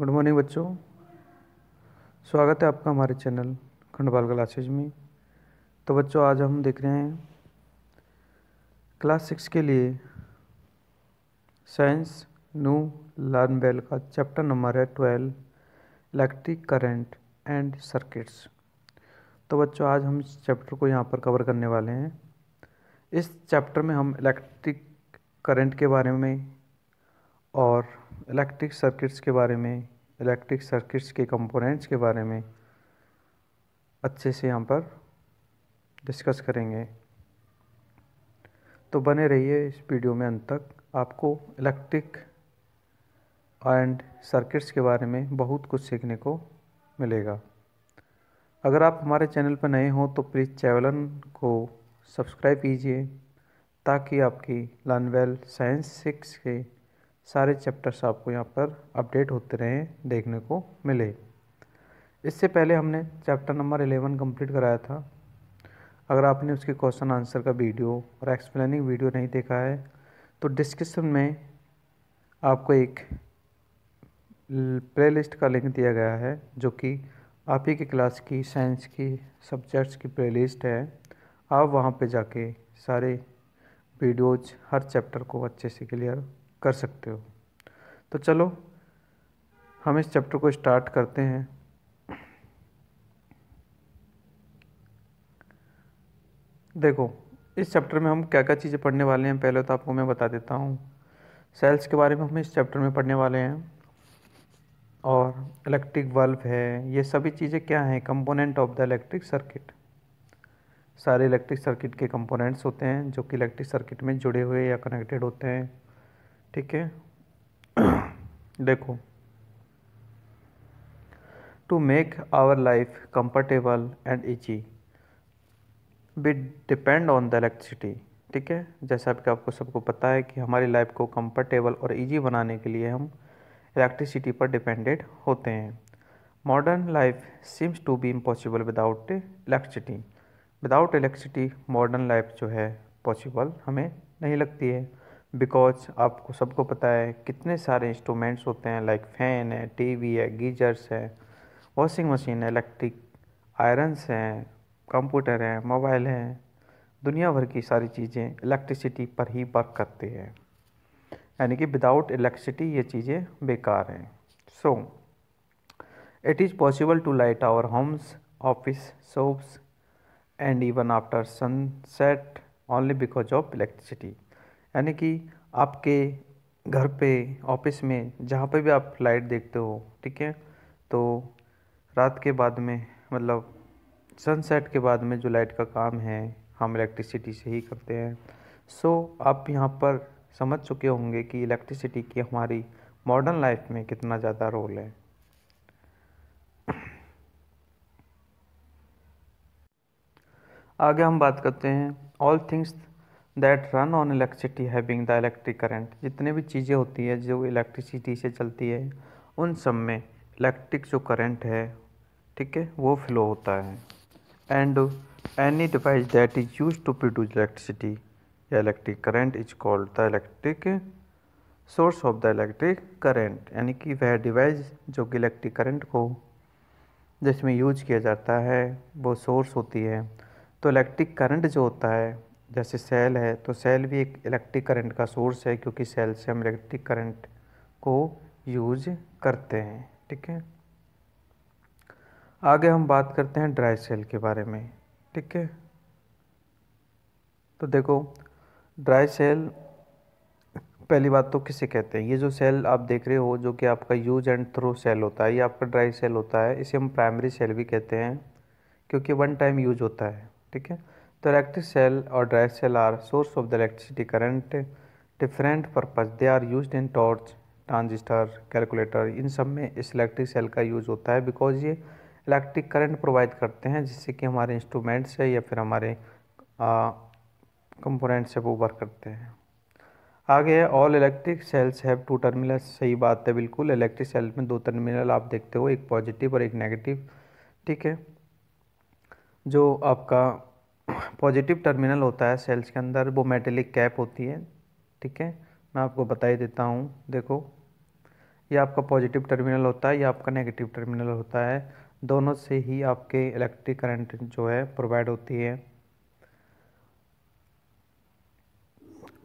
good morning बच्चों स्वागत है आपका हमारे चैनल खंडवाल क्लासेज में तो बच्चों आज हम देख रहे हैं क्लास सिक्स के लिए साइंस न्यू लर्न बेल का चैप्टर नंबर है twelve electric current and circuits तो बच्चों आज हम इस चैप्टर को यहाँ पर कवर करने वाले हैं इस चैप्टर में हम इलेक्ट्रिक करंट के बारे में और इलेक्ट्रिक सर्किट्स के बारे में इलेक्ट्रिक सर्किट्स के कंपोनेंट्स के बारे में अच्छे से यहाँ पर डिस्कस करेंगे तो बने रहिए इस वीडियो में अंत तक आपको इलेक्ट्रिक एंड सर्किट्स के बारे में बहुत कुछ सीखने को मिलेगा अगर आप हमारे चैनल पर नए हों तो प्लीज़ चैवलन को सब्सक्राइब कीजिए ताकि आपकी लानवेल साइंस सिक्स के सारे चैप्टर्स आपको यहाँ पर अपडेट होते रहे देखने को मिले इससे पहले हमने चैप्टर नंबर एलेवन कंप्लीट कराया था अगर आपने उसके क्वेश्चन आंसर का वीडियो और एक्सप्लेनिंग वीडियो नहीं देखा है तो डिस्क्रिप्शन में आपको एक प्लेलिस्ट का लिंक दिया गया है जो कि आप ही के क्लास की साइंस की सब्जेक्ट्स की प्लेलिस्ट है आप वहाँ पे जाके सारे वीडियोज हर चैप्टर को अच्छे से क्लियर कर सकते हो तो चलो हम इस चैप्टर को स्टार्ट करते हैं देखो इस चैप्टर में हम क्या क्या चीज़ें पढ़ने वाले हैं पहले तो आपको मैं बता देता हूँ सेल्स के बारे में हम इस चैप्टर में पढ़ने वाले हैं और इलेक्ट्रिक बल्ब है ये सभी चीज़ें क्या हैं component of the electric circuit सारे इलेक्ट्रिक सर्किट के कंपोनेंट्स होते हैं जो कि इलेक्ट्रिक सर्किट में जुड़े हुए या कनेक्टेड होते हैं ठीक है देखो to make our life comfortable and easy we depend on the electricity ठीक है जैसा कि आपको सबको पता है कि हमारी लाइफ को कंफर्टेबल और इजी बनाने के लिए हम इलेक्ट्रिसिटी पर डिपेंडेड होते हैं modern life seems to be impossible without electricity without electricity modern life जो है पॉसिबल हमें नहीं लगती है बिकॉज आपको सबको पता है कितने सारे इंस्ट्रूमेंट्स होते हैं लाइक फ़ैन है टीवी है गीजर्स है वॉशिंग मशीन है इलेक्ट्रिक आयरन्स हैं कंप्यूटर हैं मोबाइल हैं दुनिया भर की सारी चीज़ें इलेक्ट्रिसिटी पर ही वर्क करती है यानी कि विदाउट इलेक्ट्रिसिटी ये चीज़ें बेकार हैं so it is possible to light our homes office shops and even after sunset only because of electricity यानी कि आपके घर पे ऑफिस में जहाँ पे भी आप लाइट देखते हो ठीक है तो रात के बाद में मतलब सनसेट के बाद में जो लाइट का काम है हम इलेक्ट्रिसिटी से ही करते हैं सो आप यहाँ पर समझ चुके होंगे कि इलेक्ट्रिसिटी की हमारी मॉडर्न लाइफ में कितना ज़्यादा रोल है आगे हम बात करते हैं all things that run on electricity having the electric current जितने भी चीज़ें होती है जो इलेक्ट्रिसिटी से चलती है उन सब में इलेक्ट्रिक जो करंट है ठीक है वो फ्लो होता है and any device that is use to produce electricity या electric current is called the electric source of the electric current यानी कि वह डिवाइस जो कि इलेक्ट्रिक करंट को जिसमें यूज किया जाता है वो सोर्स होती है तो इलेक्ट्रिक करंट जो होता है जैसे सेल है तो सेल भी एक इलेक्ट्रिक करंट का सोर्स है क्योंकि सेल से हम इलेक्ट्रिक करंट को यूज करते हैं ठीक है आगे हम बात करते हैं ड्राई सेल के बारे में ठीक है तो देखो ड्राई सेल पहली बात तो किसे कहते हैं ये जो सेल आप देख रहे हो जो कि आपका यूज एंड थ्रो सेल होता है ये आपका ड्राई सेल होता है इसे हम प्राइमरी सेल भी कहते हैं क्योंकि वन टाइम यूज होता है ठीक है द इलेक्ट्रिक सेल और dry cell are source of the electricity current different purpose they are use in torch transistor calculator इन सब में इस इलेक्ट्रिक सेल का यूज होता है बिकॉज ये इलेक्ट्रिक करंट प्रोवाइड करते हैं जिससे कि हमारे इंस्ट्रूमेंट्स है या फिर हमारे कंपोनेंट्स है वो वर्क करते हैं आगे है all electric cells have two terminal सही बात है बिल्कुल इलेक्ट्रिक सेल में दो टर्मिनल आप देखते हो एक पॉजिटिव और एक नेगेटिव ठीक है जो आपका पॉजिटिव टर्मिनल होता है सेल्स के अंदर वो मेटेलिक कैप होती है ठीक है मैं आपको बता ही देता हूँ देखो ये आपका पॉजिटिव टर्मिनल होता है या आपका नेगेटिव टर्मिनल होता है दोनों से ही आपके इलेक्ट्रिक करंट जो है प्रोवाइड होती है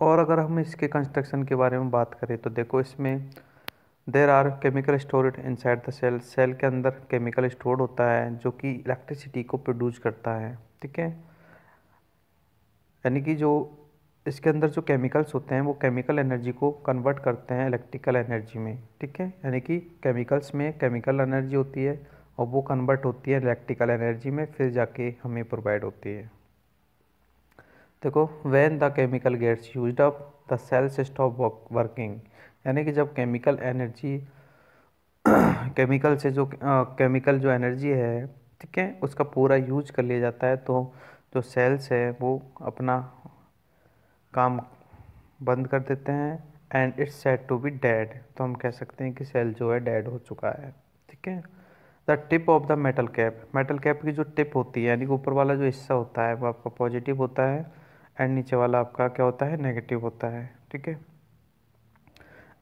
और अगर हम इसके कंस्ट्रक्शन के बारे में बात करें तो देखो इसमें there are chemical stored inside the cell cell के अंदर केमिकल स्टोर होता है जो कि इलेक्ट्रिसिटी को प्रोड्यूस करता है ठीक है यानी कि जो इसके अंदर जो केमिकल्स होते हैं वो केमिकल एनर्जी को कन्वर्ट करते हैं इलेक्ट्रिकल एनर्जी में ठीक है यानी कि केमिकल्स में केमिकल एनर्जी होती है और वो कन्वर्ट होती है इलेक्ट्रिकल एनर्जी में फिर जाके हमें प्रोवाइड होती है देखो when the chemical gets use up the cells stop working यानी कि जब केमिकल एनर्जी केमिकल से जो केमिकल जो एनर्जी है ठीक है उसका पूरा यूज कर लिया जाता है तो जो सेल्स है वो अपना काम बंद कर देते हैं and it's said to be dead तो हम कह सकते हैं कि सेल जो है डेड हो चुका है ठीक है the tip of the metal cap metal cap की जो टिप होती है यानी कि ऊपर वाला जो हिस्सा होता है वो आपका पॉजिटिव होता है एंड नीचे वाला आपका क्या होता है नेगेटिव होता है ठीक है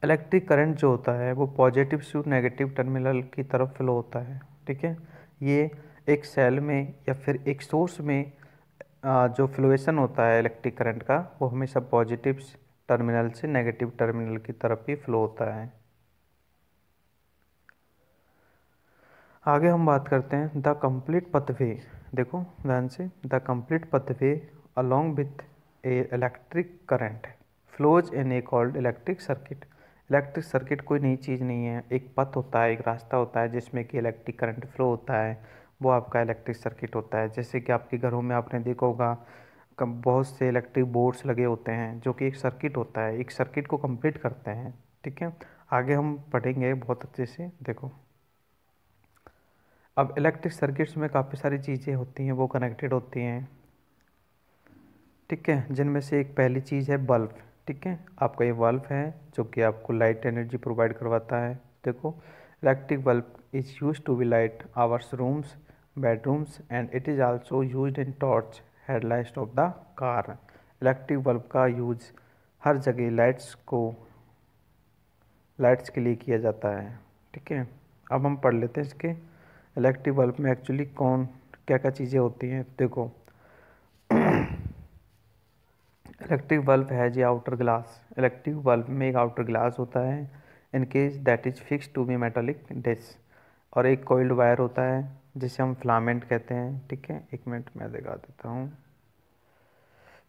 इलेक्ट्रिक करंट जो होता है वो पॉजिटिव से नेगेटिव टर्मिनल की तरफ फ्लो होता है ठीक है ये एक सेल में या फिर एक सोर्स में जो फ्लुएशन होता है इलेक्ट्रिक करंट का वो हमेशा पॉजिटिव टर्मिनल से नेगेटिव टर्मिनल की तरफ ही फ्लो होता है आगे हम बात करते हैं द कंप्लीट पथवे देखो ध्यान से the complete pathway along with a electric current flows in a called electric circuit electric circuit कोई नई चीज़ नहीं है एक पथ होता है एक रास्ता होता है जिसमें कि इलेक्ट्रिक करंट फ्लो होता है वो आपका इलेक्ट्रिक सर्किट होता है जैसे कि आपके घरों में आपने देखा होगा बहुत से इलेक्ट्रिक बोर्ड्स लगे होते हैं जो कि एक सर्किट होता है एक सर्किट को कंप्लीट करते हैं ठीक है आगे हम पढ़ेंगे बहुत अच्छे से देखो अब इलेक्ट्रिक सर्किट्स में काफ़ी सारी चीज़ें होती हैं वो कनेक्टेड होती हैं ठीक है जिनमें से एक पहली चीज़ है बल्ब ठीक है आपका ये बल्ब है जो कि आपको लाइट एनर्जी प्रोवाइड करवाता है देखो electric bulb is use to be light ours rooms bedrooms and it is also used in torch headlight of the car electric bulb का यूज हर जगह लाइट्स को लाइट्स के लिए किया जाता है ठीक है अब हम पढ़ लेते हैं इसके इलेक्ट्रिक बल्ब में एक्चुअली कौन क्या क्या चीज़ें होती हैं देखो इलेक्ट्रिक बल्ब है जी आउटर ग्लास इलेक्ट्रिक बल्ब में एक आउटर ग्लास होता है in case that is fix to be metallic disc और एक कोइल्ड वायर होता है जिसे हम फ्लामेंट कहते हैं ठीक है एक मिनट मैं दिखा देता हूँ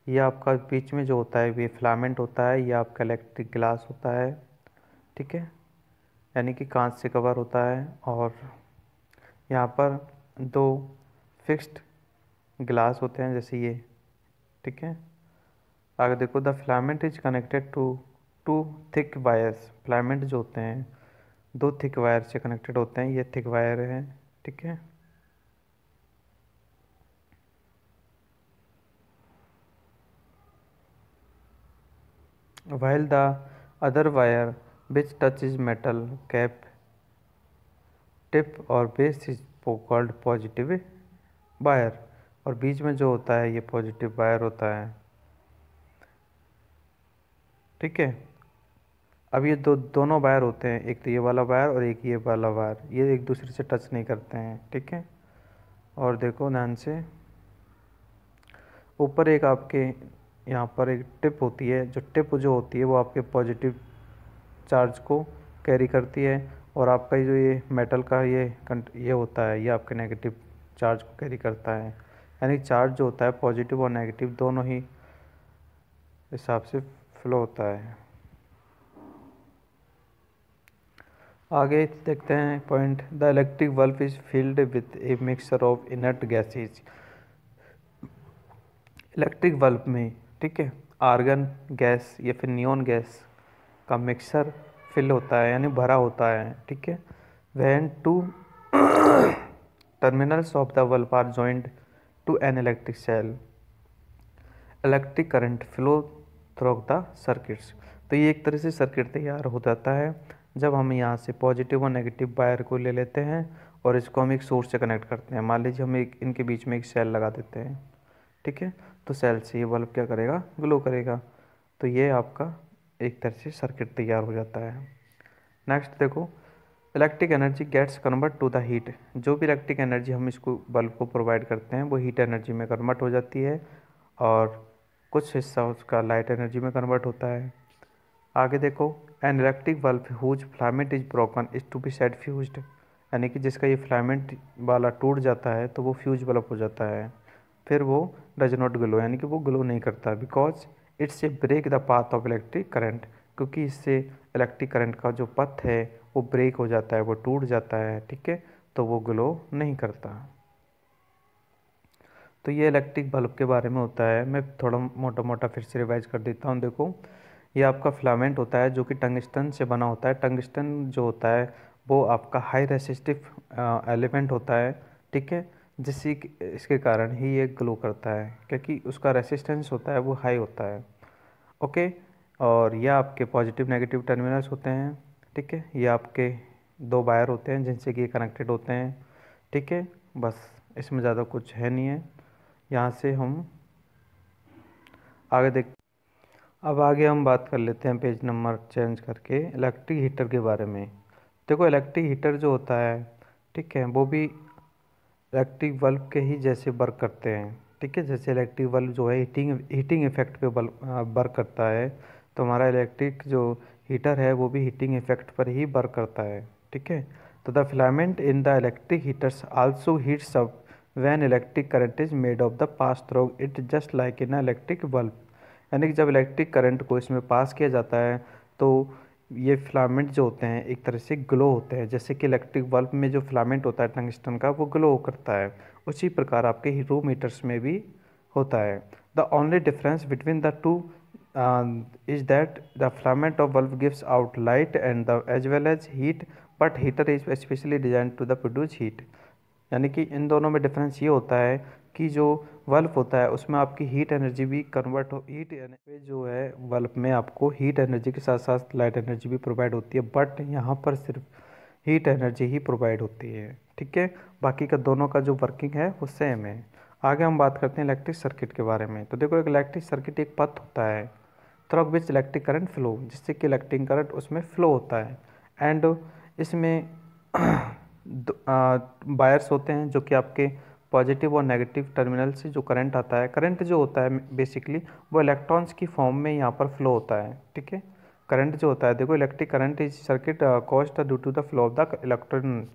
यह आपका बीच में जो होता है ये फ्लामेंट होता है या आपका इलेक्ट्रिक ग्लास होता है ठीक है यानी कि कांच से कवर होता है और यहाँ पर दो फिक्स्ड ग्लास होते हैं जैसे ये ठीक है आगे देखो the filament is connected to two thick wires filament जो होते हैं दो थिक वायर से कनेक्टेड होते हैं ये थिक वायर है ठीक है while the other wire which touch is metal cap tip और base is called positive wire और बीच में जो होता है ये पॉजिटिव वायर होता है ठीक है अब ये दो दोनों वायर होते हैं एक तो ये वाला वायर और एक ये वाला वायर ये एक दूसरे से टच नहीं करते हैं ठीक है और देखो ध्यान से ऊपर एक आपके यहाँ पर एक टिप होती है जो टिप जो होती है वो आपके पॉजिटिव चार्ज को कैरी करती है और आपका जो ये मेटल का ये ये होता है ये आपके नेगेटिव चार्ज को कैरी करता है यानी चार्ज जो होता है पॉजिटिव और नेगेटिव दोनों ही हिसाब से फ्लो होता है आगे देखते हैं point the electric bulb is filled with a mixture of inert gases electric bulb में ठीक है आर्गन गैस या फिर नियोन गैस का मिक्सर फिल होता है यानी भरा होता है ठीक है when two terminals of the bulb are joint to an electric cell electric current flow through the circuits तो ये एक तरह से सर्किट तैयार हो जाता है जब हम यहाँ से पॉजिटिव और नेगेटिव वायर को ले लेते हैं और इसको हम एक सोर्स से कनेक्ट करते हैं मान लीजिए हम एक इनके बीच में एक सेल लगा देते हैं ठीक है तो सेल से ये बल्ब क्या करेगा ग्लो करेगा तो ये आपका एक तरह से सर्किट तैयार हो जाता है नेक्स्ट देखो electric energy gets convert to the heat जो भी इलेक्ट्रिक एनर्जी हम इसको बल्ब को प्रोवाइड करते हैं वो हीट एनर्जी में कन्वर्ट हो जाती है और कुछ हिस्सा उसका लाइट एनर्जी में कन्वर्ट होता है आगे देखो an electric bulb whose filament is broken is to be said fuse यानी कि जिसका ये फ्लामेंट वाला टूट जाता है तो वो फ्यूज बल्ब हो जाता है फिर वो डज नॉट ग्लो यानी कि वो ग्लो नहीं करता because it's a break the path of electric current क्योंकि इससे इलेक्ट्रिक करंट का जो पथ है वो ब्रेक हो जाता है वो टूट जाता है ठीक है तो वो ग्लो नहीं करता तो ये इलेक्ट्रिक बल्ब के बारे में होता है मैं थोड़ा मोटा मोटा फिर से रिवाइज कर देता हूँ देखो ये आपका फिलामेंट होता है जो कि टंगस्टन से बना होता है टंगस्टन जो होता है वो आपका हाई रेसिस्टिव एलिमेंट होता है ठीक है जिससे इसके कारण ही ये ग्लो करता है क्योंकि उसका रेसिस्टेंस होता है वो हाई होता है ओके और यह आपके पॉजिटिव नेगेटिव टर्मिनल्स होते हैं ठीक है ये आपके दो वायर होते हैं जिनसे कि ये कनेक्टेड होते हैं ठीक है बस इसमें ज़्यादा कुछ है नहीं है यहाँ से हम आगे देख अब आगे हम बात कर लेते हैं पेज नंबर चेंज करके इलेक्ट्रिक हीटर के बारे में देखो इलेक्ट्रिक हीटर जो होता है ठीक है वो भी इलेक्ट्रिक बल्ब के ही जैसे वर्क करते हैं ठीक है जैसे इलेक्ट्रिक बल्ब जो है हीटिंग हीटिंग इफेक्ट पे बल्ब वर्क करता है तो हमारा इलेक्ट्रिक जो हीटर है वो भी हीटिंग इफेक्ट पर ही वर्क करता है ठीक है तो the filament in the electric heaters also heats up when electric current is made of the pass through it just like in a electric bulb यानी कि जब इलेक्ट्रिक करंट को इसमें पास किया जाता है तो ये फिलामेंट जो होते हैं एक तरह से ग्लो होते हैं जैसे कि इलेक्ट्रिक बल्ब में जो फिलामेंट होता है टंगस्टन का वो ग्लो करता है उसी प्रकार आपके हीरो मीटर्स में भी होता है the only difference between the two is that the filament of bulb gives out light and the as well as heat but heater is specially design to the produce heat यानी कि इन दोनों में difference ये होता है कि जो wolf होता है उसमें आपकी हीट एनर्जी भी कन्वर्ट हो हीट एनर्जी जो है वल्फ में आपको हीट एनर्जी के साथ साथ लाइट एनर्जी भी प्रोवाइड होती है बट यहाँ पर सिर्फ हीट एनर्जी ही प्रोवाइड होती है ठीक है बाकी का दोनों का जो वर्किंग है वो सेम है आगे हम बात करते हैं इलेक्ट्रिक सर्किट के बारे में तो देखो एक इलेक्ट्रिक सर्किट एक पथ होता है through which electric current flow जिससे कि इलेक्ट्रिक करंट उसमें फ्लो होता है एंड इसमें वायर्स होते हैं जो कि आपके पॉजिटिव और नेगेटिव टर्मिनल से जो करंट आता है करंट जो होता है बेसिकली वो इलेक्ट्रॉन्स की फॉर्म में यहाँ पर फ्लो होता है ठीक है करंट जो होता है देखो electric current is circuit caused due to the flow of the electron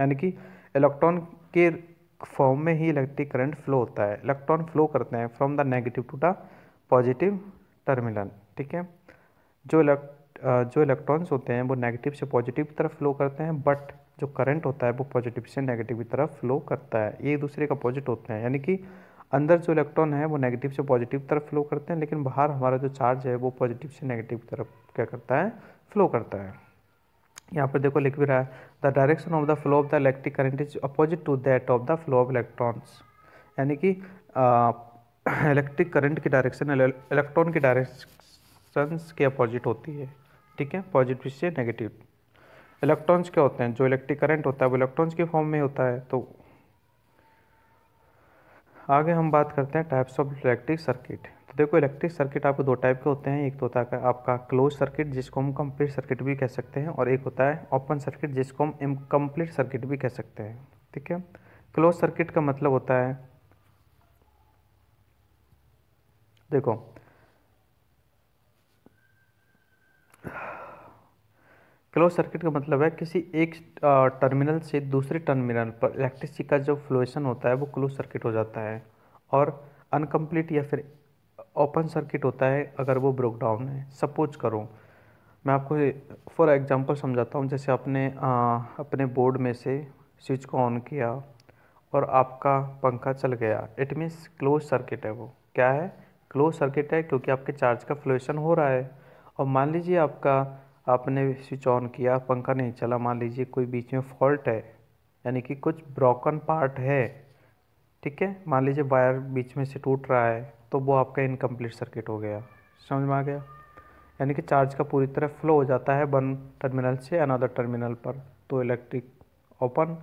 यानी कि इलेक्ट्रॉन के फॉर्म में ही इलेक्ट्रिक करंट फ्लो होता है इलेक्ट्रॉन फ्लो करते हैं from the negative to the positive terminal ठीक है जो इलेक्ट uh, जो इलेक्ट्रॉन्स होते हैं वो नेगेटिव से पॉजिटिव तरफ फ्लो करते हैं बट जो करंट होता है वो पॉजिटिव से नेगेटिव की तरफ फ्लो करता है ये एक दूसरे का अपोजिट होते हैं यानी कि अंदर जो इलेक्ट्रॉन है वो नेगेटिव से पॉजिटिव तरफ फ्लो करते हैं लेकिन बाहर हमारा जो चार्ज है वो पॉजिटिव से नेगेटिव की तरफ क्या करता है फ्लो करता है यहाँ पर देखो लिख भी रहा है the direction of the flow of the electric current is opposite to that of the flow of electrons यानी कि इलेक्ट्रिक करंट की डायरेक्शन इलेक्ट्रॉन की डायरेक्शंस के अपोजिट होती है ठीक है पॉजिटिव से नेगेटिव इलेक्ट्रॉन्स क्या होते हैं जो इलेक्ट्रिक करंट होता है वो इलेक्ट्रॉन्स के फॉर्म में होता है तो आगे हम बात करते हैं टाइप्स ऑफ इलेक्ट्रिक सर्किट तो देखो इलेक्ट्रिक सर्किट आपको दो टाइप के होते हैं एक तो होता है आपका क्लोज सर्किट जिसको हम कंप्लीट सर्किट भी कह सकते हैं और एक होता है ओपन सर्किट जिसको हम इनकम्प्लीट सर्किट भी कह सकते हैं ठीक है क्लोज सर्किट का मतलब होता है देखो क्लोज सर्किट का मतलब है किसी एक टर्मिनल से दूसरे टर्मिनल पर इलेक्ट्रिसिटी का जो फ्लोएशन होता है वो क्लोज सर्किट हो जाता है और अनकम्प्लीट या फिर ओपन सर्किट होता है अगर वो ब्रोक डाउन है सपोज करो मैं आपको फॉर एग्जांपल समझाता हूँ जैसे आपने आ, अपने बोर्ड में से स्विच को ऑन किया और आपका पंखा चल गया इट मीन्स क्लोज सर्किट है वो क्या है क्लोज सर्किट है क्योंकि आपके चार्ज का फ्लोएशन हो रहा है और मान लीजिए आपका आपने स्विच ऑन किया पंखा नहीं चला मान लीजिए कोई बीच में फॉल्ट है यानी कि कुछ ब्रोकन पार्ट है ठीक है मान लीजिए वायर बीच में से टूट रहा है तो वो आपका इनकम्प्लीट सर्किट हो गया समझ में आ गया यानी कि चार्ज का पूरी तरह फ्लो हो जाता है वन टर्मिनल से अनदर टर्मिनल पर तो इलेक्ट्रिक ओपन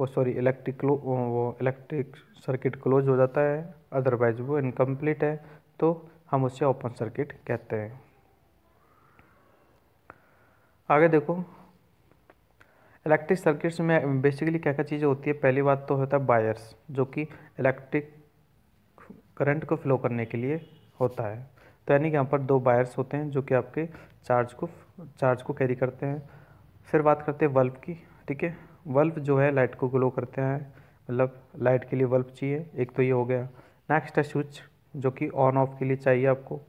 वो सॉरी इलेक्ट्रिक क्लो वो इलेक्ट्रिक सर्किट क्लोज हो जाता है अदरवाइज वो इनकम्प्लीट है तो हम उसे ओपन सर्किट कहते हैं आगे देखो इलेक्ट्रिक सर्किट्स में बेसिकली क्या क्या चीज़ें होती है पहली बात तो होता है बायर्स जो कि इलेक्ट्रिक करंट को फ्लो करने के लिए होता है तो यानी कि यहाँ पर दो बायर्स होते हैं जो कि आपके चार्ज को चार्ज को कैरी करते हैं फिर बात करते हैं बल्ब की ठीक है बल्ब जो है लाइट को ग्लो करते हैं मतलब लाइट के लिए बल्ब चाहिए एक तो ये हो गया नेक्स्ट है स्विच जो कि ऑन ऑफ के लिए चाहिए आपको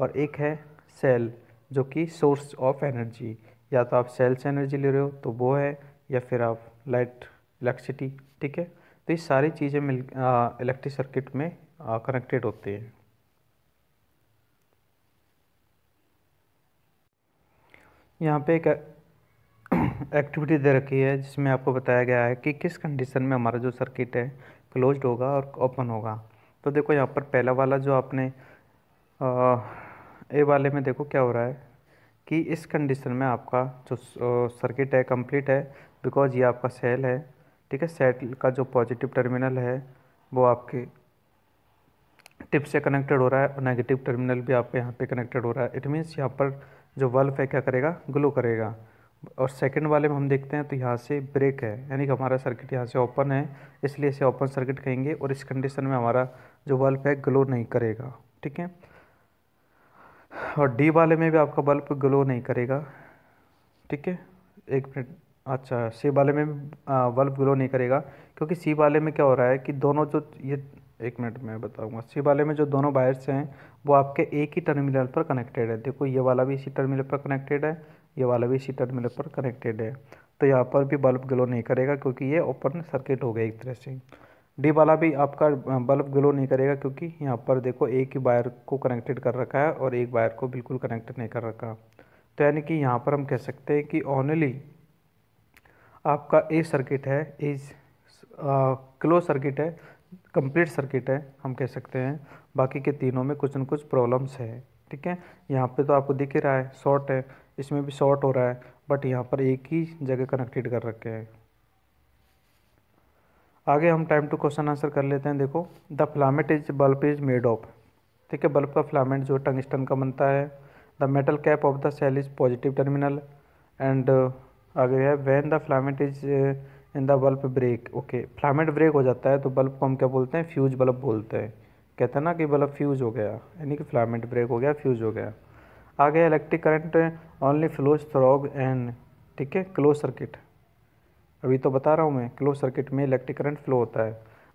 और एक है सेल जो कि सोर्स ऑफ एनर्जी या तो आप सेल्स एनर्जी ले रहे हो तो वो है या फिर आप लाइट इलेक्ट्रिसिटी ठीक है तो ये सारी चीज़ें मिल इलेक्ट्रिक सर्किट में कनेक्टेड होते हैं यहाँ पे एक एक्टिविटी दे रखी है जिसमें आपको बताया गया है कि किस कंडीशन में हमारा जो सर्किट है क्लोज्ड होगा और ओपन होगा तो देखो यहाँ पर पहला वाला जो आपने आ, ए वाले में देखो क्या हो रहा है कि इस कंडीशन में आपका जो सर्किट है कंप्लीट है बिकॉज ये आपका सेल है ठीक है सेल का जो पॉजिटिव टर्मिनल है वो आपके टिप से कनेक्टेड हो रहा है और नेगेटिव टर्मिनल भी आपके यहाँ पे कनेक्टेड हो रहा है इट मीन्स यहाँ पर जो बल्ब है क्या करेगा ग्लो करेगा और सेकंड वाले में हम देखते हैं तो यहाँ से ब्रेक है यानी कि हमारा सर्किट यहाँ से ओपन है इसलिए इसे ओपन सर्किट कहेंगे और इस कंडीशन में हमारा जो बल्ब है ग्लो नहीं करेगा ठीक है और डी वाले में भी आपका बल्ब ग्लो नहीं करेगा ठीक है एक मिनट अच्छा सी वाले में बल्ब ग्लो नहीं करेगा क्योंकि सी वाले में क्या हो रहा है कि दोनों जो ये एक मिनट मैं बताऊंगा सी वाले में जो दोनों वायर्स हैं वो आपके एक ही टर्मिनल पर कनेक्टेड है देखो ये वाला भी इसी टर्मिनल पर कनेक्टेड है ये वाला भी इसी टर्मिनल पर कनेक्टेड है तो यहाँ पर भी बल्ब ग्लो नहीं करेगा क्योंकि ये ओपन सर्किट हो गया एक तरह से डी वाला भी आपका बल्ब ग्लो नहीं करेगा क्योंकि यहाँ पर देखो एक ही वायर को कनेक्टेड कर रखा है और एक वायर को बिल्कुल कनेक्टेड नहीं कर रखा तो यानी कि यहाँ पर हम कह सकते हैं कि ऑनली आपका ए सर्किट है इज क्लोज सर्किट है कंप्लीट सर्किट है हम कह सकते हैं बाकी के तीनों में कुछ न कुछ प्रॉब्लम्स है ठीक है यहाँ पे तो आपको दिख ही रहा है शॉर्ट है इसमें भी शॉर्ट हो रहा है बट यहाँ पर एक ही जगह कनेक्टेड कर रखे हैं आगे हम टाइम टू क्वेश्चन आंसर कर लेते हैं देखो the filament is bulb is made of ठीक है बल्ब का फ्लामेंट जो टंगस्टन का बनता है the metal cap of the cell is positive terminal and आगे है when the filament is in the bulb break okay filament break हो जाता है तो बल्ब को हम क्या बोलते हैं फ्यूज बल्ब बोलते हैं कहते हैं ना कि बल्ब फ्यूज हो गया यानी कि फ्लामेंट ब्रेक हो गया फ्यूज हो गया आगे electric current only flows through and ठीक है क्लोज सर्किट अभी तो बता रहा हूँ मैं क्लोज सर्किट में इलेक्ट्रिक करंट फ्लो होता है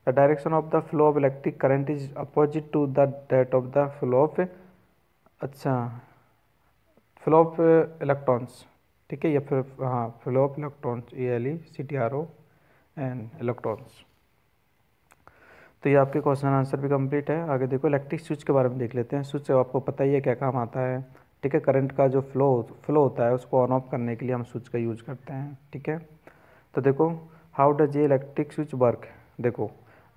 the direction of the flow of electric current is opposite to the that of the flow of अच्छा फ्लो ऑफ इलेक्ट्रॉन्स ठीक है या फिर हाँ flow of electrons E L E C T R O and electrons तो ये आपके question answer भी कंप्लीट है आगे देखो इलेक्ट्रिक स्विच के बारे में देख लेते हैं स्विच आपको पता ही है क्या काम आता है ठीक है करंट का जो फ्लो फ्लो होता है उसको ऑन ऑफ करने के लिए हम स्विच का यूज करते हैं ठीक है तो देखो हाउ डज ये इलेक्ट्रिक स्विच वर्क देखो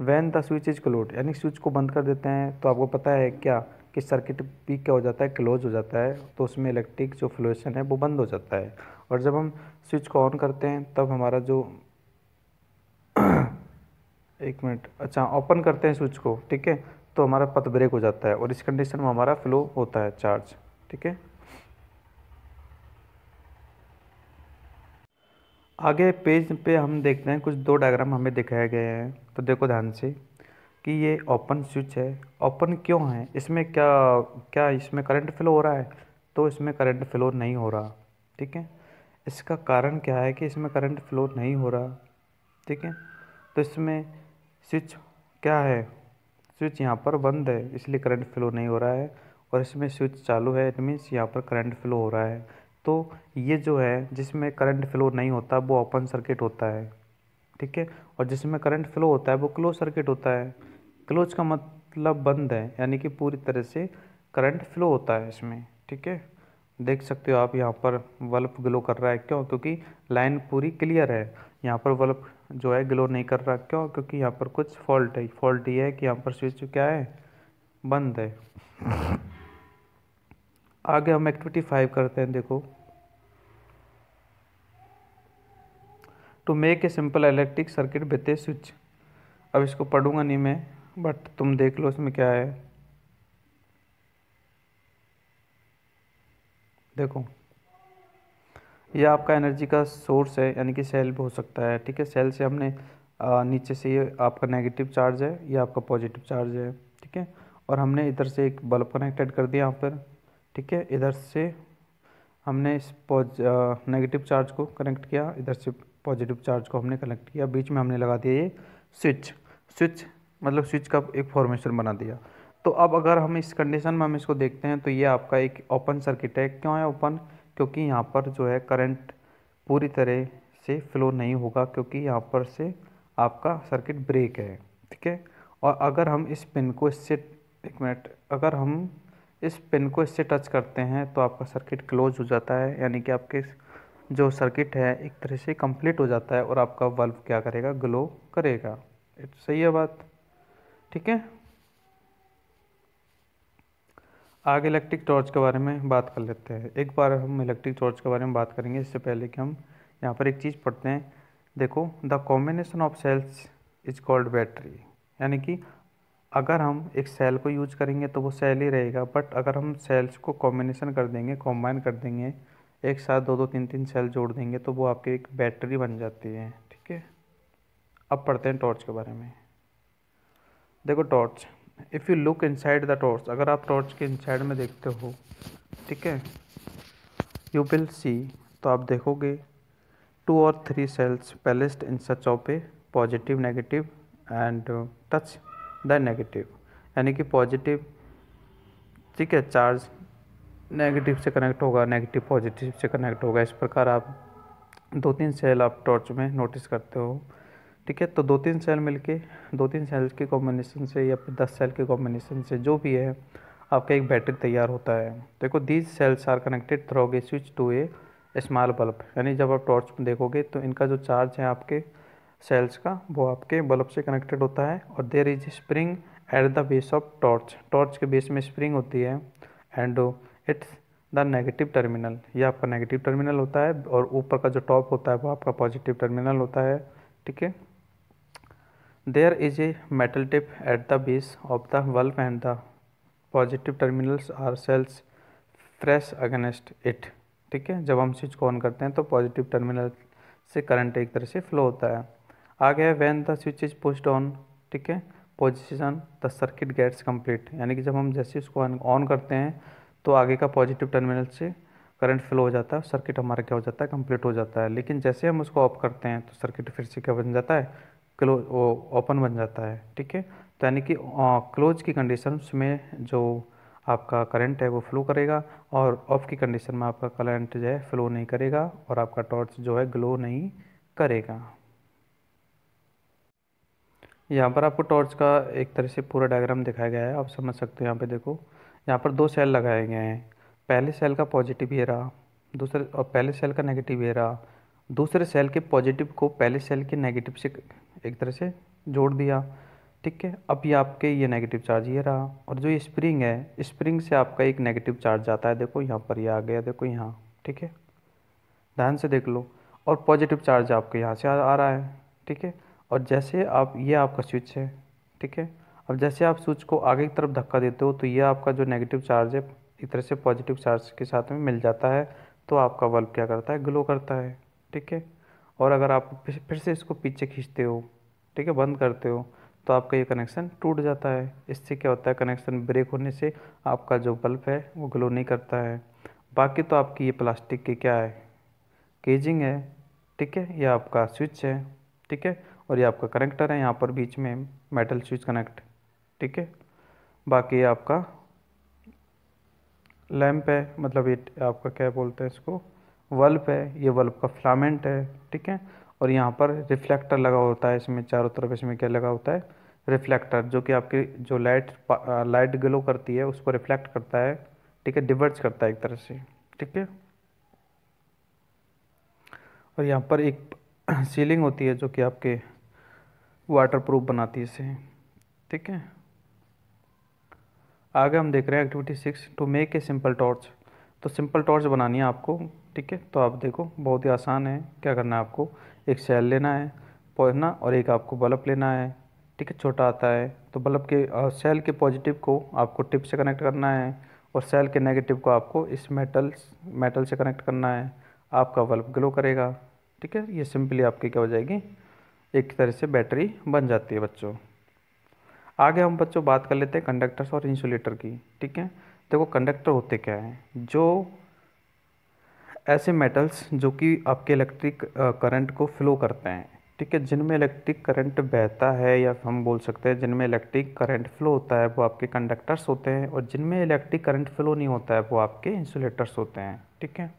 when the switch is close यानी स्विच को बंद कर देते हैं तो आपको पता है क्या कि सर्किट भी क्या हो जाता है क्लोज हो जाता है तो उसमें इलेक्ट्रिक जो फ्लोशन है वो बंद हो जाता है और जब हम स्विच को ऑन करते हैं तब हमारा जो एक मिनट अच्छा ओपन करते हैं स्विच को ठीक है तो हमारा पथ ब्रेक हो जाता है और इस कंडीशन में हमारा फ्लो होता है चार्ज ठीक है आगे पेज पे हम देखते हैं कुछ दो डायग्राम हमें दिखाए गए हैं तो देखो ध्यान से कि ये ओपन स्विच है ओपन क्यों है इसमें क्या क्या इसमें करंट फ्लो हो रहा है तो इसमें करंट फ्लो नहीं हो रहा ठीक है इसका कारण क्या है कि इसमें करंट फ्लो नहीं हो रहा ठीक है तो इसमें स्विच क्या है स्विच यहाँ पर बंद है इसलिए करंट फ्लो नहीं हो रहा है और इसमें स्विच चालू है इट मीन्स यहाँ पर करंट फ्लो हो रहा है तो ये जो है जिसमें करंट फ्लो नहीं होता वो ओपन सर्किट होता है ठीक है और जिसमें करंट फ्लो होता है वो क्लोज सर्किट होता है क्लोज का मतलब बंद है यानी कि पूरी तरह से करंट फ्लो होता है इसमें ठीक है देख सकते हो आप यहाँ पर बल्ब ग्लो कर रहा है क्यों क्योंकि लाइन पूरी क्लियर है यहाँ पर बल्ब जो है ग्लो नहीं कर रहा क्यों क्योंकि यहाँ पर कुछ फॉल्ट है फॉल्ट ये है कि यहाँ पर स्विच क्या है बंद है आगे हम एक्टिविटी फाइव करते हैं देखो to make a simple electric circuit with a switch अब इसको पढ़ूंगा नहीं मैं बट तुम देख लो इसमें क्या है देखो यह आपका एनर्जी का सोर्स है यानी कि सेल भी हो सकता है ठीक है सेल से हमने आ, नीचे से ये आपका नेगेटिव चार्ज है ये आपका पॉजिटिव चार्ज है ठीक है और हमने इधर से एक बल्ब कनेक्टेड कर दिया यहाँ पर ठीक है इधर से हमने इस पॉज नेगेटिव चार्ज को कनेक्ट किया इधर से पॉजिटिव चार्ज को हमने कनेक्ट किया बीच में हमने लगा दिया ये स्विच स्विच मतलब स्विच का एक फॉर्मेशन बना दिया तो अब अगर हम इस कंडीशन में हम इसको देखते हैं तो ये आपका एक ओपन सर्किट है क्यों है ओपन क्योंकि यहाँ पर जो है करंट पूरी तरह से फ्लो नहीं होगा क्योंकि यहाँ पर से आपका सर्किट ब्रेक है ठीक है और अगर हम इस पिन को इससे एक मिनट अगर हम इस पिन को इससे टच करते हैं तो आपका सर्किट क्लोज हो जाता है यानी कि आपके जो सर्किट है एक तरह से कंप्लीट हो जाता है और आपका बल्ब क्या करेगा ग्लो करेगा सही है बात ठीक है आगे इलेक्ट्रिक टॉर्च के बारे में बात कर लेते हैं एक बार हम इलेक्ट्रिक टॉर्च के बारे में बात करेंगे इससे पहले कि हम यहाँ पर एक चीज़ पढ़ते हैं देखो the combination of cells is called battery यानी कि अगर हम एक सेल को यूज करेंगे तो वो सेल ही रहेगा बट अगर हम सेल्स को कॉम्बिनेशन कर देंगे कॉम्बाइन कर देंगे एक साथ दो दो तीन तीन सेल जोड़ देंगे तो वो आपकी एक बैटरी बन जाती है ठीक है अब पढ़ते हैं टॉर्च के बारे में देखो torch if you look inside the torch अगर आप टॉर्च के इनसाइड में देखते हो ठीक है यू विल सी तो आप देखोगे टू और three cells placed in such of a positive negative and touch the negative यानी कि पॉजिटिव ठीक है चार्ज नेगेटिव से कनेक्ट होगा नेगेटिव पॉजिटिव से कनेक्ट होगा इस प्रकार आप दो तीन सेल आप टॉर्च में नोटिस करते हो ठीक है तो दो तीन सेल मिलके दो तीन सेल के कॉम्बिनेशन से या फिर दस सेल के कॉम्बिनेशन से जो भी है आपका एक बैटरी तैयार होता है देखो these cells are connected through a switch to a small bulb यानी जब आप टॉर्च में देखोगे तो इनका जो चार्ज है आपके सेल्स का वो आपके बल्ब से कनेक्टेड होता है और there is spring at the base of torch torch के बेस में स्प्रिंग होती है and it's the negative terminal ये आपका नेगेटिव टर्मिनल होता है और ऊपर का जो टॉप होता है वो आपका पॉजिटिव टर्मिनल होता है ठीक है there is a metal tip at the base of the bulb and the positive terminals are cells fresh against it ठीक है जब हम स्विच को ऑन करते हैं तो पॉजिटिव टर्मिनल से करंट एक तरह से फ्लो होता है आ गया when the switch is pushed on ठीक है position the circuit gets complete यानी कि जब हम जैसे उसको ऑन करते हैं तो आगे का पॉजिटिव टर्मिनल से करंट फ्लो हो जाता है सर्किट हमारा क्या हो जाता है कंप्लीट हो जाता है लेकिन जैसे हम उसको ऑफ करते हैं तो सर्किट फिर से क्या बन जाता है क्लोज वो ओपन बन जाता है ठीक है तो यानी कि क्लोज की कंडीशन में जो आपका करंट है वो फ्लो करेगा और ऑफ की कंडीशन में आपका करंट जो है फ्लो नहीं करेगा और आपका टॉर्च जो है ग्लो नहीं करेगा यहाँ पर आपको टॉर्च का एक तरह से पूरा डायग्राम दिखाया गया है आप समझ सकते हो यहाँ पे देखो यहाँ पर दो सेल लगाए गए हैं पहले सेल का पॉजिटिव ये रहा दूसरे और पहले सेल का नेगेटिव ये रहा दूसरे सेल के पॉजिटिव को पहले सेल के नेगेटिव से एक तरह से जोड़ दिया ठीक है अब ये आपके ये नेगेटिव चार्ज ये रहा और जो ये स्प्रिंग है स्प्रिंग से आपका एक नेगेटिव चार्ज जाता है देखो यहाँ पर ये आ गया देखो यहाँ ठीक है ध्यान से देख लो और पॉजिटिव चार्ज आपके यहाँ से आ रहा है ठीक है और जैसे आप ये आपका स्विच है ठीक है अब जैसे आप स्विच को आगे की तरफ धक्का देते हो तो ये आपका जो नेगेटिव चार्ज है एक तरह से पॉजिटिव चार्ज के साथ में मिल जाता है तो आपका बल्ब क्या करता है ग्लो करता है ठीक है और अगर आप फिर से इसको पीछे खींचते हो ठीक है बंद करते हो तो आपका ये कनेक्शन टूट जाता है इससे क्या होता है कनेक्शन ब्रेक होने से आपका जो बल्ब है वो ग्लो नहीं करता है बाकी तो आपकी ये प्लास्टिक की क्या है केजिंग है ठीक है यह आपका स्विच है ठीक है और ये आपका कनेक्टर है यहाँ पर बीच में मेटल स्विच कनेक्ट ठीक है बाकी आपका लैम्प है मतलब ये आपका क्या बोलते हैं इसको बल्ब है ये बल्ब का फ्लामेंट है ठीक है और यहाँ पर रिफ्लेक्टर लगा होता है इसमें चारों तरफ इसमें क्या लगा होता है रिफ्लेक्टर जो कि आपकी जो लाइट लाइट ग्लो करती है उसको रिफ्लेक्ट करता है ठीक है डिवर्ज करता है एक तरह से ठीक है और यहाँ पर एक सीलिंग होती है जो कि आपके वाटर प्रूफ बनाती है इसे ठीक है आगे हम देख रहे हैं activity six to make a simple torch तो सिंपल टॉर्च बनानी है आपको ठीक है तो आप देखो बहुत ही आसान है क्या करना है आपको एक सेल लेना है पहनना और एक आपको बल्ब लेना है ठीक है छोटा आता है तो बल्ब के सेल के पॉजिटिव को आपको टिप से कनेक्ट करना है और सेल के नेगेटिव को आपको इस मेटल मेटल से कनेक्ट करना है आपका बल्ब ग्लो करेगा ठीक है ये सिंपली आपकी क्या हो जाएगी एक तरह से बैटरी बन जाती है बच्चों आगे हम बच्चों बात कर लेते हैं कंडक्टर्स और इंसुलेटर की ठीक है देखो कंडक्टर होते क्या हैं जो ऐसे मेटल्स जो कि आपके इलेक्ट्रिक करंट को फ्लो करते हैं ठीक है जिनमें इलेक्ट्रिक करंट बहता है या हम बोल सकते हैं जिनमें इलेक्ट्रिक करंट फ्लो होता है वो आपके कंडक्टर्स होते हैं और जिनमें इलेक्ट्रिक करंट फ्लो नहीं होता है वो आपके इंसुलेटर्स होते हैं ठीक है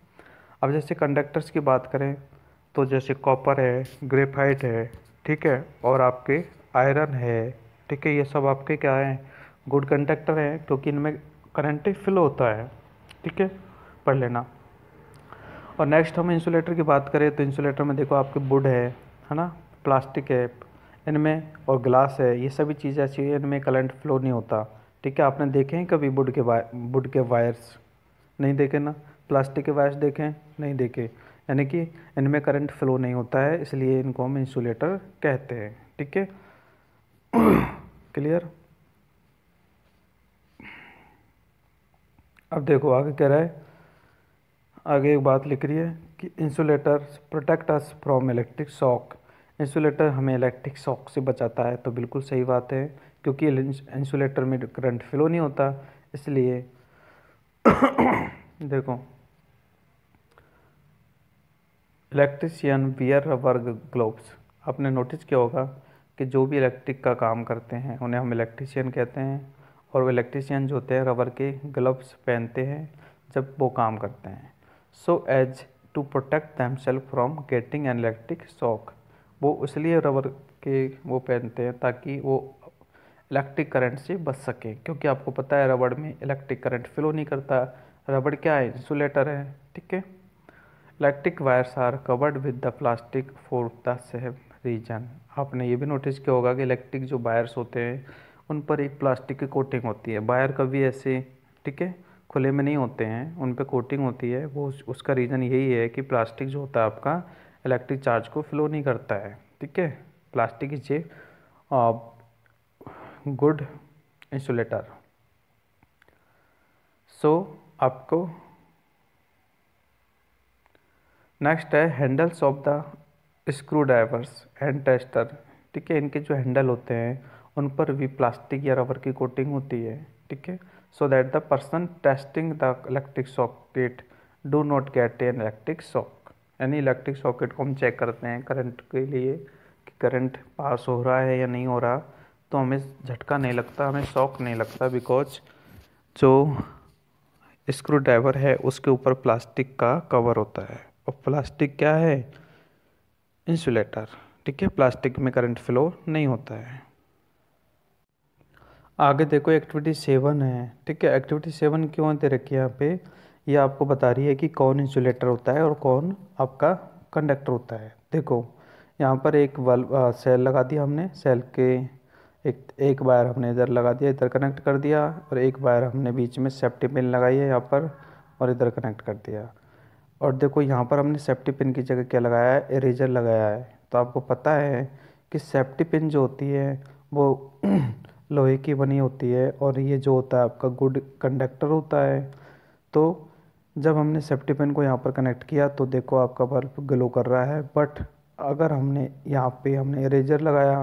अब जैसे कंडक्टर्स की बात करें तो जैसे कॉपर है ग्रेफाइट है ठीक है और आपके आयरन है ठीक है ये सब आपके क्या हैं गुड कंडक्टर हैं क्योंकि इनमें करंट फ्लो होता है ठीक है पढ़ लेना और नेक्स्ट हम इंसुलेटर की बात करें तो इंसुलेटर में देखो आपके वुड है है ना प्लास्टिक है इनमें और ग्लास है ये सभी चीज़ें अच्छी है इनमें करंट फ्लो नहीं होता ठीक है आपने देखे हैं कभी वुड के वुड के वायर्स नहीं देखे ना प्लास्टिक के वायर्स देखे नहीं देखे यानी कि इनमें करंट फ्लो नहीं होता है इसलिए इनको हम इंसुलेटर कहते हैं ठीक है क्लियर अब देखो आगे कह रहा है आगे एक बात लिख रही है कि insulator protect us from electric shock insulator हमें इलेक्ट्रिक शॉक से बचाता है तो बिल्कुल सही बात है क्योंकि इंसुलेटर में करंट फ्लो नहीं होता इसलिए देखो इलेक्ट्रिशियन वियर वर्ग ग्लोब्स आपने नोटिस किया होगा कि जो भी इलेक्ट्रिक का काम करते हैं उन्हें हम इलेक्ट्रिशियन कहते हैं और वो इलेक्ट्रिशियन जो होते हैं रबर के ग्लव्स पहनते हैं जब वो काम करते हैं so as to protect themselves from getting an electric shock वो इसलिए रबर के वो पहनते हैं ताकि वो इलेक्ट्रिक करंट से बच सकें क्योंकि आपको पता है रबड़ में इलेक्ट्रिक करंट फ्लो नहीं करता रबड़ क्या है इंसुलेटर है ठीक है electric wires are covered with the plastic for the same reason आपने ये भी नोटिस किया होगा कि इलेक्ट्रिक जो वायर्स होते हैं उन पर एक प्लास्टिक की कोटिंग होती है वायर कभी ऐसे ठीक है खुले में नहीं होते हैं उन पर कोटिंग होती है वो उसका रीज़न यही है कि प्लास्टिक जो होता है आपका इलेक्ट्रिक चार्ज को फ्लो नहीं करता है ठीक है plastic is a good insulator so आपको नेक्स्ट है handles of the screwdrivers and tester ठीक है इनके जो हैंडल होते हैं उन पर भी प्लास्टिक या रबर की कोटिंग होती है ठीक है so that the person testing the electric socket do not get an electric shock यानी इलेक्ट्रिक सॉकेट को हम चेक करते हैं करंट के लिए कि करंट पास हो रहा है या नहीं हो रहा तो हमें झटका नहीं लगता हमें शॉक नहीं लगता बिकॉज जो स्क्रू ड्राइवर है उसके ऊपर प्लास्टिक का कवर होता है और प्लास्टिक क्या है इंसुलेटर ठीक है प्लास्टिक में करंट फ्लो नहीं होता है आगे देखो एक्टिविटी सेवन है ठीक है एक्टिविटी सेवन क्यों दे रखी है यहाँ पे ये आपको बता रही है कि कौन इंसुलेटर होता है और कौन आपका कंडक्टर होता है देखो यहाँ पर एक बल्ब सेल लगा दिया हमने सेल के एक एक वायर हमने इधर लगा दिया इधर कनेक्ट कर दिया और एक वायर हमने बीच में सेफ्टी पिन लगाई है यहाँ पर और इधर कनेक्ट कर दिया और देखो यहाँ पर हमने सेफ्टी पिन की जगह क्या लगाया है इरेजर लगाया है तो आपको पता है कि सेफ्टी पिन जो होती है वो लोहे की बनी होती है और ये जो होता है आपका गुड कंडक्टर होता है तो जब हमने सेफ्टी पिन को यहाँ पर कनेक्ट किया तो देखो आपका बल्ब ग्लो कर रहा है बट अगर हमने यहाँ पे हमने इरेजर लगाया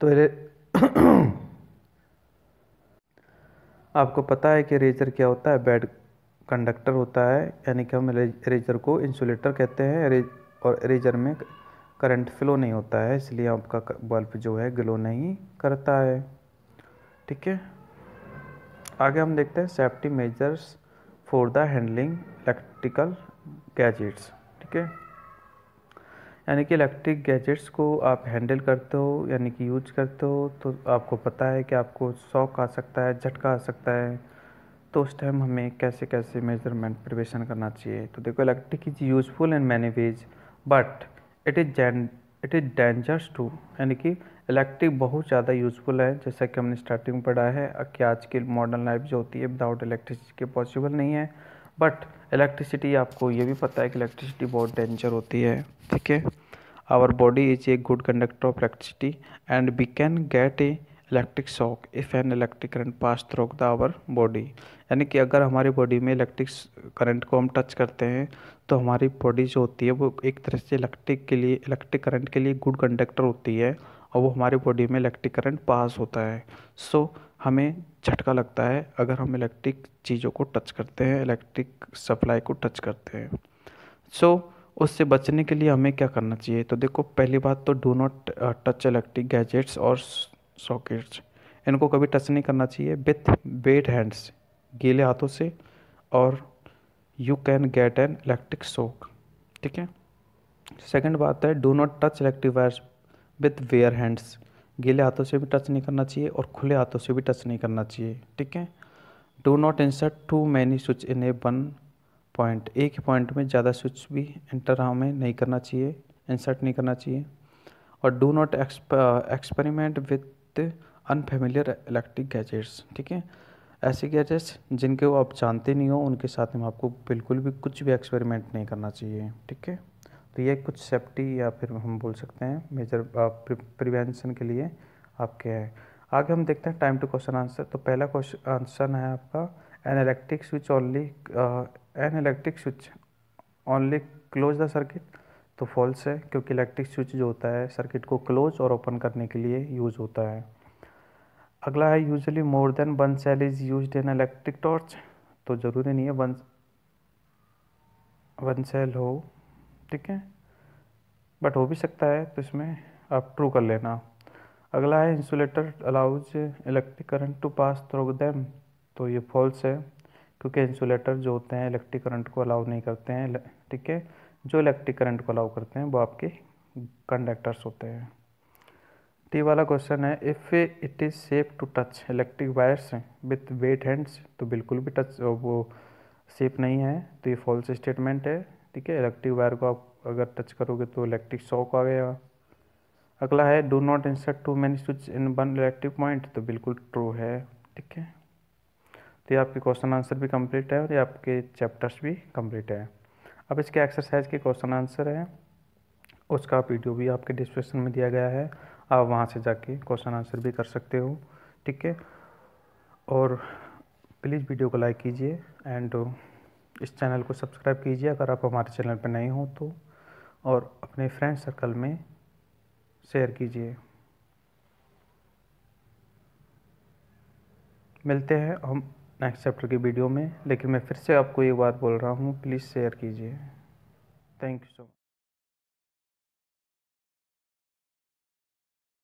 तो इरे आपको पता है कि इरेजर क्या होता है बैड कंडक्टर होता है यानी कि हम इरेजर को इंसुलेटर कहते हैं और इरेजर में करंट फ्लो नहीं होता है इसलिए आपका बल्ब जो है ग्लो नहीं करता है ठीक है आगे हम देखते हैं safety measures for the handling electrical gadgets ठीक है यानी कि इलेक्ट्रिक गैजेट्स को आप हैंडल करते हो यानी कि यूज करते हो तो आपको पता है कि आपको शॉक आ सकता है झटका आ सकता है तो उस टाइम हमें कैसे कैसे मेजरमेंट प्रिवेशन करना चाहिए तो देखो electric is useful in many ways but it is it is dangerous to यानी कि इलेक्ट्रिक बहुत ज़्यादा यूज़फुल है जैसा कि हमने स्टार्टिंग में पढ़ा है कि आज की मॉडर्न लाइफ जो होती है विदाउट इलेक्ट्रिसिटी के पॉसिबल नहीं है बट इलेक्ट्रिसिटी आपको ये भी पता है कि इलेक्ट्रिसिटी बहुत डेंजर होती है ठीक है our body is a good conductor of electricity and we can get a electric shock if an electric current pass through the our body यानी कि अगर हमारे बॉडी में इलेक्ट्रिक करंट को हम टच करते हैं तो हमारी बॉडी जो होती है वो एक तरह से इलेक्ट्रिक के लिए इलेक्ट्रिक करंट के लिए गुड कंडक्टर होती है और वो हमारी बॉडी में इलेक्ट्रिक करंट पास होता है सो so, हमें झटका लगता है अगर हम इलेक्ट्रिक चीज़ों को टच करते हैं इलेक्ट्रिक सप्लाई को टच करते हैं सो so, उससे बचने के लिए हमें क्या करना चाहिए तो देखो पहली बात तो do not touch electric gadgets और सॉकेट्स इनको कभी टच नहीं करना चाहिए विथ वेट हैंड्स गीले हाथों से और you can get an electric shock ठीक है सेकंड बात है do not touch electric wires with wet hands गीले हाथों से भी टच नहीं करना चाहिए और खुले हाथों से भी टच नहीं करना चाहिए ठीक है do not insert too many switch in a one point एक ही पॉइंट में ज़्यादा स्विच भी इंटर हमें हाँ नहीं करना चाहिए इंसर्ट नहीं करना चाहिए और do not experiment with unfamiliar electric gadgets ठीक है ऐसे गैजेट्स जिनके वो आप जानते नहीं हो उनके साथ में आपको बिल्कुल भी कुछ भी एक्सपेरिमेंट नहीं करना चाहिए ठीक है तो ये कुछ सेफ्टी या फिर हम बोल सकते हैं मेजर प्रिवेंशन के लिए आपके हैं आगे हम देखते हैं टाइम टू क्वेश्चन आंसर तो पहला क्वेश्चन आंसर है आपका an electric switch only an electric switch only close the circuit तो फॉल्स है क्योंकि इलेक्ट्रिक स्विच जो होता है सर्किट को क्लोज और ओपन करने के लिए यूज़ होता है अगला है usually more than one cell is use in electric torch तो ज़रूरी नहीं है वन वन सेल हो ठीक है बट हो भी सकता है तो इसमें आप ट्रू कर लेना अगला है insulator allows electric current to pass through them तो ये फॉल्स है क्योंकि इंसुलेटर जो होते हैं इलेक्ट्रिक करंट को अलाउ नहीं करते हैं ठीक है जो इलेक्ट्रिक करंट को अलाउ करते हैं वो आपके कंडक्टर्स होते हैं फिफ्टी वाला क्वेश्चन है if it is safe to touch electric wires with wet hands तो बिल्कुल भी टच वो सेफ नहीं है तो ये फॉल्स स्टेटमेंट है ठीक है इलेक्ट्रिक वायर को आप अगर टच करोगे तो इलेक्ट्रिक शॉक आ गया अगला है do not insert too many switch in one electric point तो बिल्कुल ट्रू है ठीक है तो ये आपके क्वेश्चन आंसर भी कंप्लीट है और ये आपके चैप्टर्स भी कंप्लीट है अब इसके एक्सरसाइज के क्वेश्चन आंसर है उसका वीडियो भी आपके डिस्क्रिप्शन में दिया गया है आप वहाँ से जाके क्वेश्चन आंसर भी कर सकते हो ठीक है और प्लीज़ वीडियो को लाइक कीजिए एंड इस चैनल को सब्सक्राइब कीजिए अगर आप हमारे चैनल पर नए हों तो और अपने फ्रेंड सर्कल में शेयर कीजिए मिलते हैं हम नेक्स्ट चैप्टर की वीडियो में लेकिन मैं फिर से आपको ये बात बोल रहा हूँ प्लीज़ शेयर कीजिए थैंक यू सो मच